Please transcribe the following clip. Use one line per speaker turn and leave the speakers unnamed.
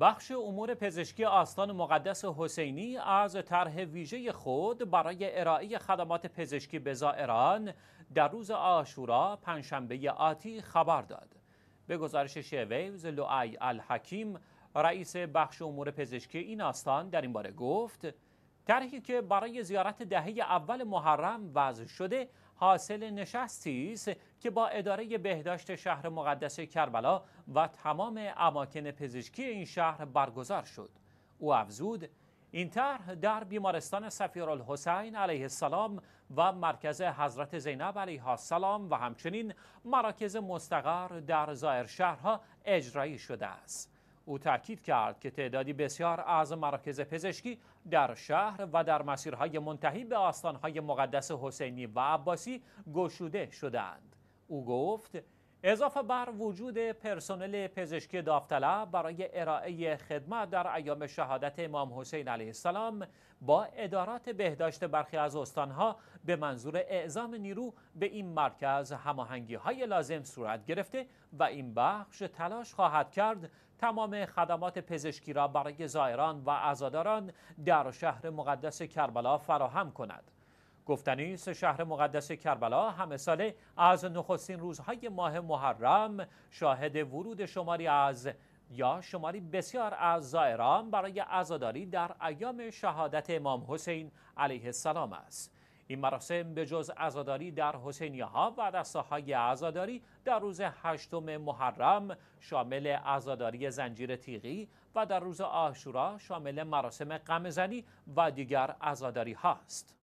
بخش امور پزشکی آستان مقدس حسینی از طرح ویژه خود برای ارائه خدمات پزشکی به زائران در روز آشورا پنجشنبه آتی خبر داد. به گزارش شیویوز لوعی الحکیم رئیس بخش امور پزشکی این آستان در این باره گفت طرحی که برای زیارت دهه اول محرم وضع شده حاصل نشستی است که با اداره بهداشت شهر مقدس کربلا و تمام اماکن پزشکی این شهر برگزار شد او افزود این طرح در بیمارستان سفیرالحسین علیه السلام و مرکز حضرت زینب علیه السلام و همچنین مراکز مستقر در زائر شهرها اجرایی شده است او تاکید کرد که تعدادی بسیار از مراکز پزشکی در شهر و در مسیرهای منتهی به آستانهای مقدس حسینی و عباسی گشوده شدند او گفت اضافه بر وجود پرسنل پزشکی داوطلب برای ارائه خدمت در ایام شهادت امام حسین علیه السلام با ادارات بهداشت برخی از استانها به منظور اعزام نیرو به این مرکز هماهنگی های لازم صورت گرفته و این بخش تلاش خواهد کرد تمام خدمات پزشکی را برای زائران و عزاداران در شهر مقدس کربلا فراهم کند. گفتنی است شهر مقدس کربلا همه ساله از نخستین روزهای ماه محرم شاهد ورود شماری از یا شماری بسیار از زائران برای عزاداری در ایام شهادت امام حسین علیه السلام است این مراسم به جز عزاداری در حسینیه ها و دستاهای عزاداری در روز هشتم محرم شامل عزاداری زنجیر تیغی و در روز آشورا شامل مراسم قمزنی و دیگر عزاداری هاست.